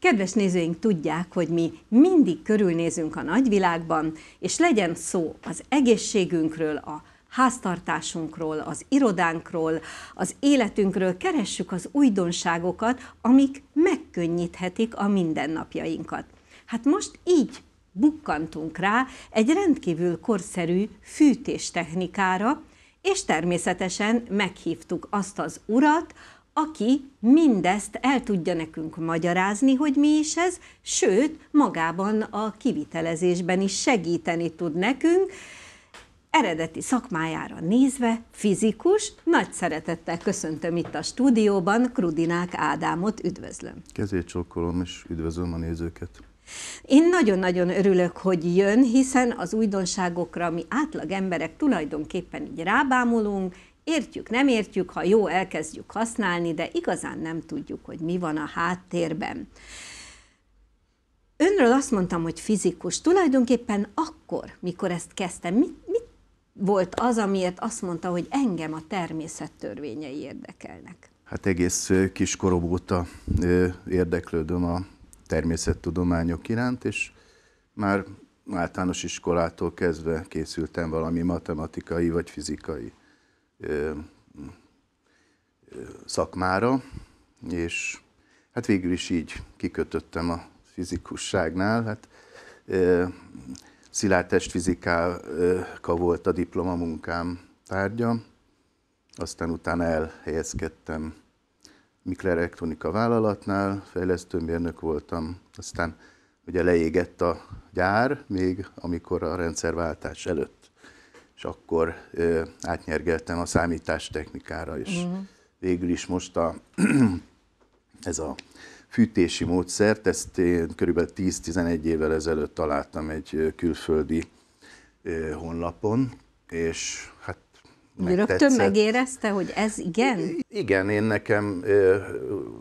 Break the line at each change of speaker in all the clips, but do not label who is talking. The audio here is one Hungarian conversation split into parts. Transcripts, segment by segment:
Kedves nézőink tudják, hogy mi mindig körülnézünk a nagyvilágban, és legyen szó az egészségünkről, a háztartásunkról, az irodánkról, az életünkről, keressük az újdonságokat, amik megkönnyíthetik a mindennapjainkat. Hát most így bukkantunk rá egy rendkívül korszerű fűtéstechnikára, és természetesen meghívtuk azt az urat, aki mindezt el tudja nekünk magyarázni, hogy mi is ez, sőt, magában a kivitelezésben is segíteni tud nekünk, eredeti szakmájára nézve fizikus, nagy szeretettel köszöntöm itt a stúdióban Krudinák Ádámot, üdvözlöm.
Kezét csókolom és üdvözlöm a nézőket.
Én nagyon-nagyon örülök, hogy jön, hiszen az újdonságokra mi átlag emberek tulajdonképpen így rábámulunk, Értjük, nem értjük, ha jó, elkezdjük használni, de igazán nem tudjuk, hogy mi van a háttérben. Önről azt mondtam, hogy fizikus. Tulajdonképpen akkor, mikor ezt kezdtem, mit, mit volt az, amiért azt mondta, hogy engem a természet törvényei érdekelnek?
Hát egész kiskorom óta érdeklődöm a természettudományok iránt, és már általános iskolától kezdve készültem valami matematikai vagy fizikai szakmára, és hát végül is így kikötöttem a fizikusságnál. Hát, szilárd testfizikáka volt a diplomamunkám tárgya, aztán utána elhelyezkedtem Mikler Elektronika vállalatnál, fejlesztőmérnök voltam, aztán ugye leégett a gyár, még amikor a rendszerváltás előtt és akkor ö, átnyergeltem a számítástechnikára, és uh-huh. végül is most a, ez a fűtési módszert, ezt én kb. 10-11 évvel ezelőtt találtam egy külföldi ö, honlapon, és hát
Rögtön megérezte, hogy ez igen? Igen,
én nekem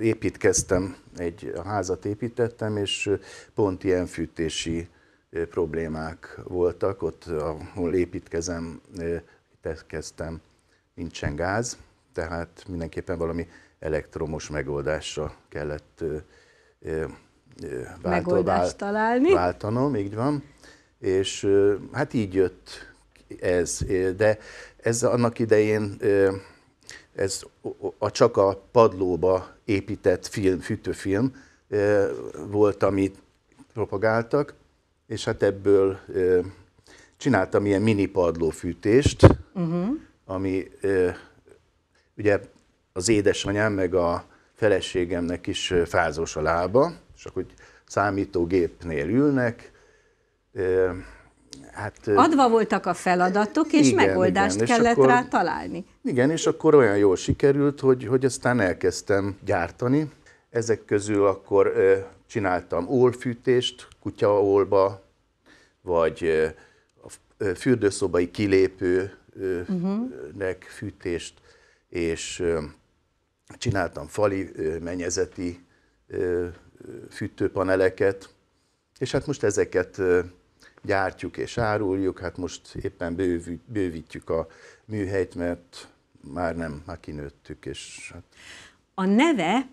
építkeztem, egy házat építettem, és pont ilyen fűtési problémák voltak, ott, ahol építkezem, kezdtem, nincsen gáz, tehát mindenképpen valami elektromos megoldásra kellett megoldást találni. Váltanom, így van. És hát így jött ez, de ez annak idején ez a csak a padlóba épített film, fűtőfilm volt, amit propagáltak, és hát ebből ö, csináltam ilyen mini padlófűtést, uh-huh. ami ö, ugye az édesanyám meg a feleségemnek is fázós a lába, és akkor számítógépnél ülnek, ö, hát... Adva
voltak a feladatok, és igen, megoldást igen, kellett és akkor, rá találni.
Igen, és akkor olyan jól sikerült, hogy, hogy aztán elkezdtem gyártani, ezek közül akkor csináltam ólfűtést kutyaolba, vagy a fürdőszobai kilépőnek fűtést, és csináltam fali menyezeti fűtőpaneleket, és hát most ezeket gyártjuk és áruljuk, hát most éppen bővű, bővítjük a műhelyt, mert már nem, már kinőttük. És hát...
A neve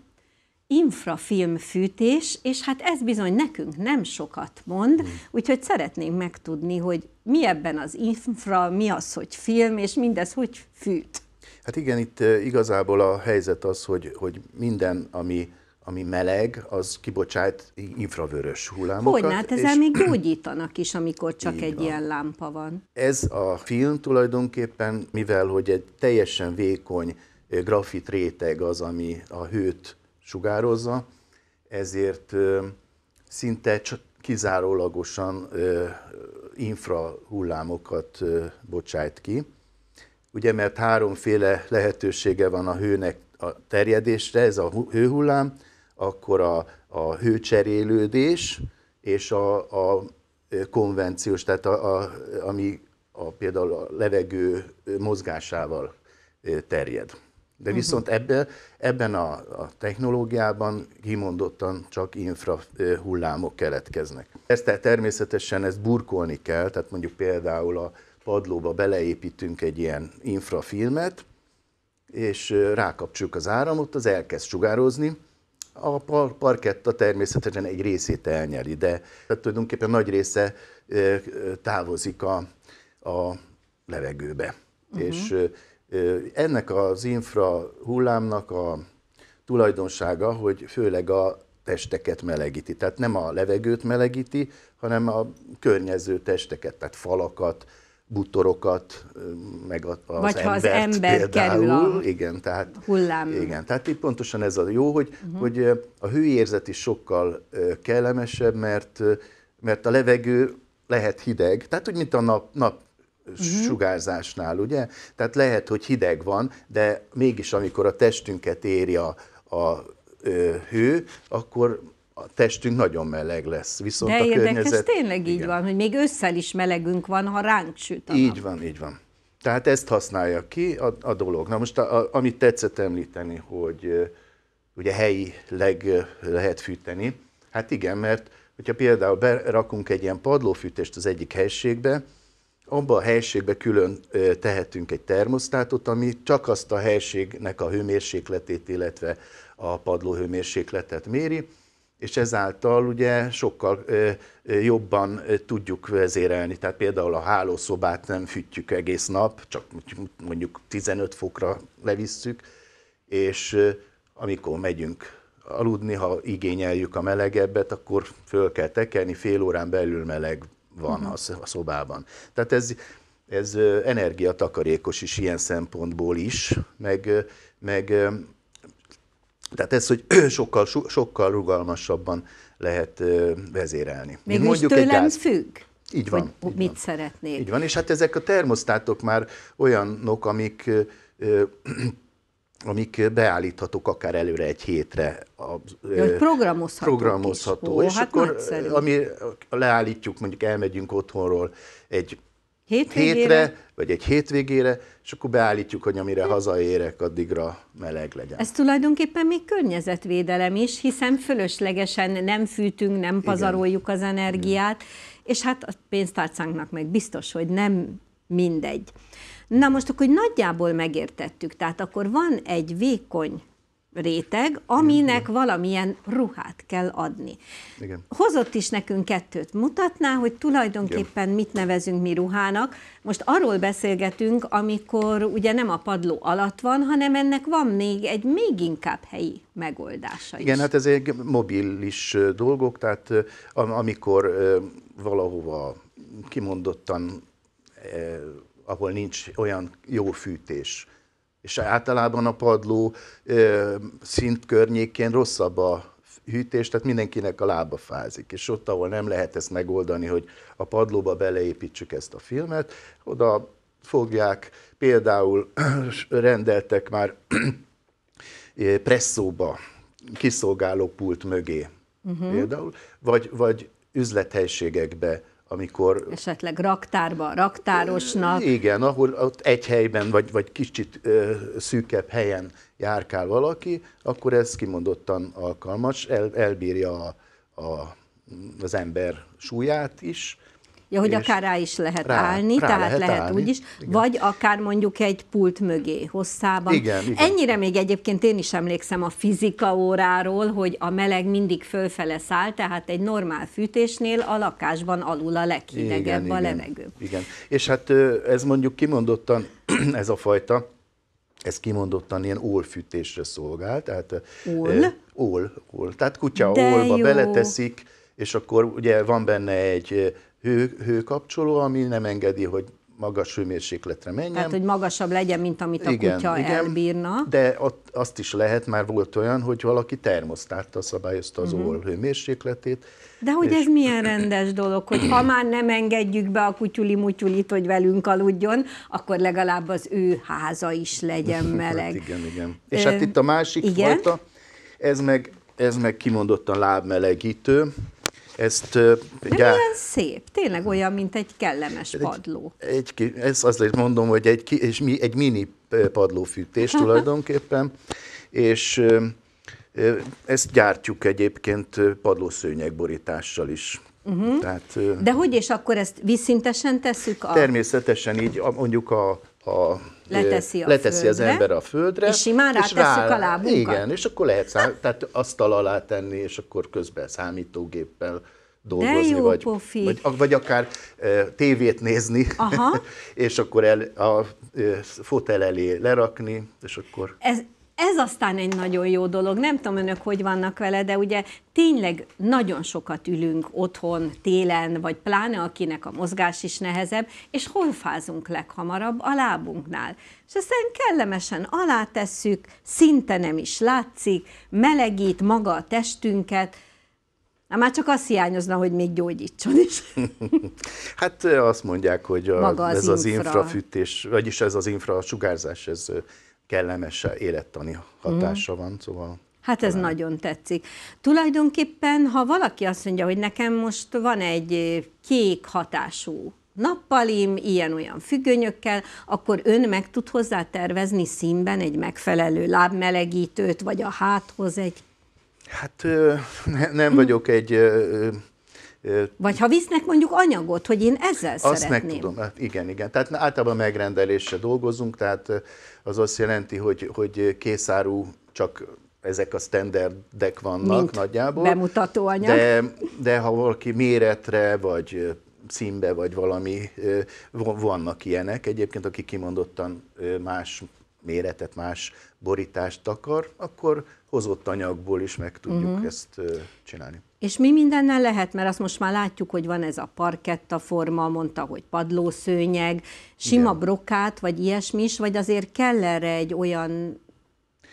infrafilmfűtés, és hát ez bizony nekünk nem sokat mond, hmm. úgyhogy szeretnénk megtudni, hogy mi ebben az infra, mi az, hogy film, és mindez hogy fűt.
Hát igen, itt eh, igazából a helyzet az, hogy, hogy minden, ami ami meleg, az kibocsát infravörös hullámokat. Hogyne, hát ezzel és... még
gyógyítanak is, amikor csak egy van. ilyen lámpa van.
Ez a film tulajdonképpen, mivel hogy egy teljesen vékony eh, grafit réteg az, ami a hőt sugározza, ezért szinte csak kizárólagosan infrahullámokat bocsájt ki. Ugye, mert háromféle lehetősége van a hőnek a terjedésre, ez a hőhullám, akkor a, a hőcserélődés és a, a konvenciós, tehát a, a, ami a, például a levegő mozgásával terjed. De mhm. viszont ebbe, ebben a, a technológiában kimondottan csak infra hullámok keletkeznek. Ezt természetesen ezt burkolni kell, tehát mondjuk például a padlóba beleépítünk egy ilyen infrafilmet, és rákapcsoljuk az áramot, az elkezd sugározni, a parketta természetesen egy részét elnyeli, de tehát tulajdonképpen nagy része távozik a, a levegőbe. Uh-huh. És ennek az infra hullámnak a tulajdonsága, hogy főleg a testeket melegíti. Tehát nem a levegőt melegíti, hanem a környező testeket, tehát falakat, butorokat, meg az Vagy embert ha az ember például. kerül a igen, tehát,
hullám. Igen,
tehát itt pontosan ez a jó, hogy, uh-huh. hogy a hőérzet is sokkal kellemesebb, mert, mert a levegő lehet hideg, tehát úgy, mint a nap, nap Mhm. sugárzásnál, ugye? Tehát lehet, hogy hideg van, de mégis amikor a testünket éri a, a ö, hő, akkor a testünk nagyon meleg lesz. Viszont De a érdekes, környezet...
tényleg így igen. van, hogy még ősszel is melegünk van, ha ránk süt a Így nap.
van, így van. Tehát ezt használja ki a, a dolog. Na most, a, a, amit tetszett említeni, hogy ugye helyileg lehet fűteni, hát igen, mert hogyha például berakunk egy ilyen padlófűtést az egyik helységbe, abba a helységbe külön tehetünk egy termosztátot, ami csak azt a helységnek a hőmérsékletét, illetve a padló hőmérsékletet méri, és ezáltal ugye sokkal jobban tudjuk vezérelni. Tehát például a hálószobát nem fűtjük egész nap, csak mondjuk 15 fokra levisszük, és amikor megyünk aludni, ha igényeljük a melegebbet, akkor föl kell tekerni, fél órán belül meleg van mhm. a szobában. Tehát ez, ez energiatakarékos is ilyen szempontból is, meg, meg tehát ez, hogy sokkal, sokkal rugalmasabban lehet vezérelni. Még mondjuk tőlem egy gáz... függ? Így van.
Hogy így mit van. szeretnék. Így van,
és hát ezek a termosztátok már olyanok, amik ö, ö, amik beállíthatók akár előre egy hétre. A, hogy programozható. Programozható. Ó, és hát akkor, nagyszerű. ami leállítjuk, mondjuk elmegyünk otthonról egy
hétvégére. hétre,
vagy egy hétvégére, és akkor beállítjuk, hogy amire hát. hazaérek, addigra meleg legyen. Ez
tulajdonképpen még környezetvédelem is, hiszen fölöslegesen nem fűtünk, nem pazaroljuk Igen. az energiát, Igen. és hát a pénztárcánknak meg biztos, hogy nem mindegy. Na most akkor nagyjából megértettük, tehát akkor van egy vékony réteg, aminek Igen. valamilyen ruhát kell adni. Igen. Hozott is nekünk kettőt. Mutatná, hogy tulajdonképpen Igen. mit nevezünk mi ruhának. Most arról beszélgetünk, amikor ugye nem a padló alatt van, hanem ennek van még egy még inkább helyi megoldása Igen, is. Igen, hát ez
egy mobilis dolgok, tehát amikor valahova kimondottan e, ahol nincs olyan jó fűtés. És általában a padló ö, szint környékén rosszabb a hűtés, tehát mindenkinek a lába fázik. És ott, ahol nem lehet ezt megoldani, hogy a padlóba beleépítsük ezt a filmet, oda fogják, például rendeltek már presszóba, kiszolgáló pult mögé
uh-huh. például,
vagy, vagy üzlethelységekbe amikor...
Esetleg raktárba, raktárosnak.
Igen, ahol ott egy helyben, vagy, vagy kicsit ö, szűkebb helyen járkál valaki, akkor ez kimondottan alkalmas, el, elbírja a, a, az ember súlyát is, Ja, hogy akár rá
is lehet rá, állni, rá tehát lehet, lehet úgy is, igen. vagy akár mondjuk egy pult mögé hosszában. Igen, igen. Ennyire még egyébként én is emlékszem a fizika óráról, hogy a meleg mindig fölfele száll, tehát egy normál fűtésnél a lakásban alul a leghidegebb igen, a igen, levegő.
Igen, és hát ez mondjuk kimondottan, ez a fajta, ez kimondottan ilyen ólfűtésre szolgál, tehát ól, ól, ól. tehát kutya De ólba jó. beleteszik, és akkor ugye van benne egy hő, hőkapcsoló, ami nem engedi, hogy magas hőmérsékletre menjen. Tehát, hogy
magasabb legyen, mint amit a igen, kutya igen, elbírna.
De ott azt is lehet, már volt olyan, hogy valaki termosztátta szabályozta az uh-huh. hőmérsékletét.
De hogy és... ez milyen rendes dolog, hogy ha már nem engedjük be a kutyuli-mutyulit, hogy velünk aludjon, akkor legalább az ő háza is legyen hát meleg. hát
igen, igen. És Ö, hát itt a másik igen? fajta, ez meg, ez meg kimondottan lábmelegítő, ezt, De gyá... milyen
szép, tényleg olyan, mint egy kellemes padló.
Egy, egy, ezt azért mondom, hogy egy, és mi, egy mini padlófűtés tulajdonképpen, és ezt gyártjuk egyébként padlószőnyeg borítással is. Uh-huh. Tehát, De hogy
és akkor ezt vízszintesen tesszük? A...
Természetesen így, mondjuk a a leteszi, a leteszi földre, az ember a földre. És simán és rá, a lábunkat. Igen, és akkor lehet szám, tehát asztal alá tenni, és akkor közben számítógéppel dolgozni, jó, vagy, pofi. vagy, vagy akár e, tévét nézni, Aha. és akkor el, a e, fotel elé lerakni, és akkor... Ez,
ez aztán egy nagyon jó dolog. Nem tudom önök, hogy vannak vele, de ugye tényleg nagyon sokat ülünk otthon télen, vagy pláne akinek a mozgás is nehezebb, és hol fázunk leghamarabb? A lábunknál. És aztán kellemesen alátesszük, szinte nem is látszik, melegít maga a testünket, Na már csak azt hiányozna, hogy még gyógyítson is.
hát azt mondják, hogy a, az ez infra. az infrafűtés, vagyis ez az infrasugárzás, ez kellemes élettani hatása mm. van, szóval...
Hát ez talán. nagyon tetszik. Tulajdonképpen, ha valaki azt mondja, hogy nekem most van egy kék hatású nappalim, ilyen-olyan függönyökkel, akkor ön meg tud hozzá tervezni színben egy megfelelő lábmelegítőt, vagy a háthoz egy...
Hát nem vagyok egy
vagy ha visznek mondjuk anyagot, hogy én ezzel azt szeretném. Azt meg tudom,
hát igen, igen. Tehát általában megrendelésre dolgozunk, tehát az azt jelenti, hogy, hogy készáru csak ezek a standardek vannak Mint nagyjából. bemutató anyag. De, de ha valaki méretre, vagy címbe, vagy valami, vannak ilyenek egyébként, aki kimondottan más méretet, más borítást akar, akkor hozott anyagból is meg tudjuk uh-huh. ezt csinálni.
És mi mindennel lehet, mert azt most már látjuk, hogy van ez a parketta forma, mondta, hogy padlószőnyeg, sima Igen. brokát, vagy ilyesmi is, vagy azért kell erre egy olyan,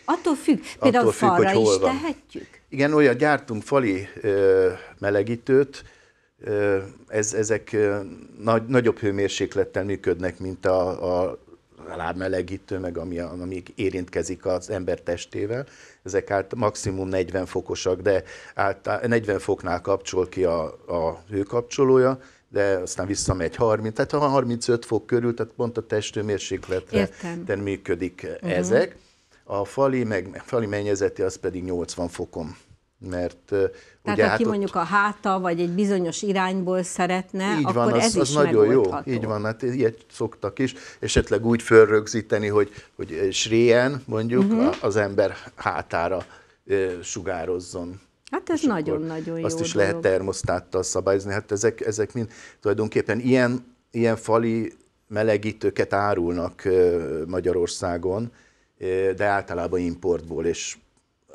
attól függ, például attól függ, falra is van. tehetjük?
Igen, olyan gyártunk fali ö, melegítőt, ö, ez, ezek ö, nagy, nagyobb hőmérséklettel működnek, mint a, a rámelegítő, meg ami, ami érintkezik az ember testével, ezek át maximum 40 fokosak, de át, 40 foknál kapcsol ki a, a hőkapcsolója, de aztán visszamegy 30, tehát ha 35 fok körül, tehát pont a testőmérsékletre de működik uh-huh. ezek. A fali, meg, fali mennyezeti az pedig 80 fokon mert Tehát ugye, aki hát mondjuk
ott... a háta, vagy egy bizonyos irányból szeretne, így akkor van, az, ez az is nagyon jó. Így
van, hát ilyet szoktak is, esetleg úgy fölrögzíteni, hogy, hogy sréjen mondjuk uh-huh. az ember hátára e, sugározzon.
Hát ez nagyon-nagyon jó Azt is dolog. lehet
termosztáttal szabályozni, hát ezek, ezek mind tulajdonképpen ilyen, ilyen fali melegítőket árulnak Magyarországon, de általában importból, és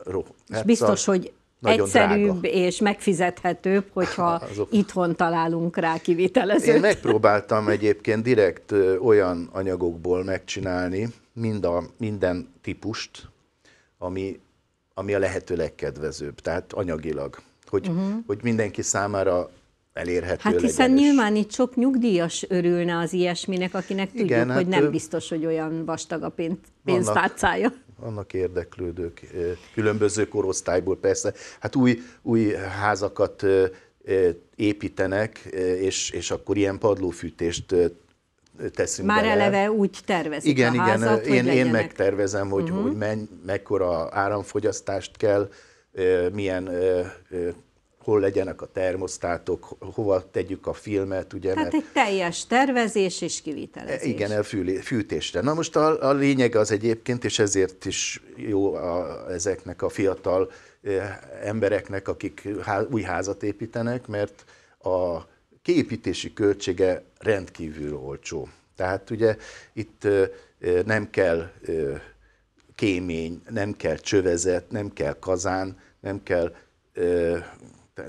roh. és hát biztos, hogy
nagyon egyszerűbb drága. és megfizethetőbb, hogyha Azok. itthon találunk rá kivitelezőt. Én
megpróbáltam egyébként direkt olyan anyagokból megcsinálni mind a, minden típust, ami, ami a lehető legkedvezőbb, tehát anyagilag, hogy, uh-huh. hogy mindenki számára elérhető Hát hiszen legyen
nyilván itt sok nyugdíjas örülne az ilyesminek, akinek Igen, tudjuk, hát hogy nem ő... biztos, hogy olyan vastag a pénztárcája
vannak érdeklődők, különböző korosztályból persze. Hát új, új házakat építenek, és, és akkor ilyen padlófűtést teszünk Már bele. eleve
úgy tervezik igen, a igen, házat, én, én
megtervezem, hogy, uh-huh. hogy menj, mekkora áramfogyasztást kell, milyen hol legyenek a termosztátok, hova tegyük a filmet, ugye? Tehát mert... egy
teljes tervezés és kivitelezés. Igen,
a fűtésre. Na most a, a lényeg az egyébként, és ezért is jó a, ezeknek a fiatal eh, embereknek, akik há, új házat építenek, mert a kiépítési költsége rendkívül olcsó. Tehát ugye itt eh, eh, nem kell kémény, nem kell csövezet, nem kell kazán, nem kell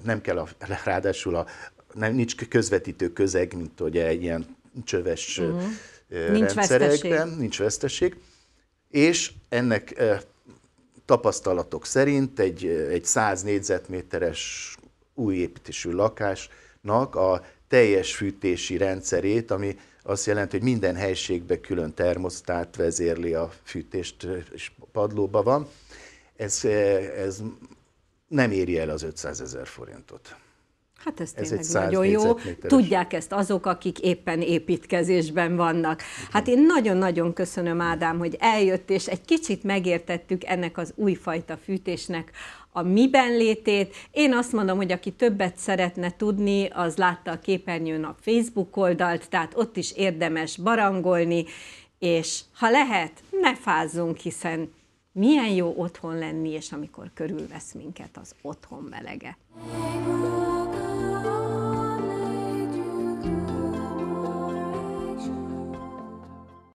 nem kell a, ráadásul a, nem, nincs közvetítő közeg, mint hogy egy ilyen csöves uh-huh. nincs rendszerekben, veszteség. nincs veszteség. És ennek tapasztalatok szerint egy, egy 100 négyzetméteres új építésű lakásnak a teljes fűtési rendszerét, ami azt jelenti, hogy minden helységbe külön termosztát vezérli a fűtést, és padlóba van. Ez, ez nem éri el az 500 ezer forintot.
Hát ez, ez nagyon jó. Tudják ezt azok, akik éppen építkezésben vannak. Hát én nagyon-nagyon köszönöm, Ádám, hogy eljött, és egy kicsit megértettük ennek az újfajta fűtésnek a miben létét. Én azt mondom, hogy aki többet szeretne tudni, az látta a képernyőn a Facebook oldalt, tehát ott is érdemes barangolni, és ha lehet, ne fázzunk, hiszen milyen jó otthon lenni, és amikor körülvesz minket az otthon melege.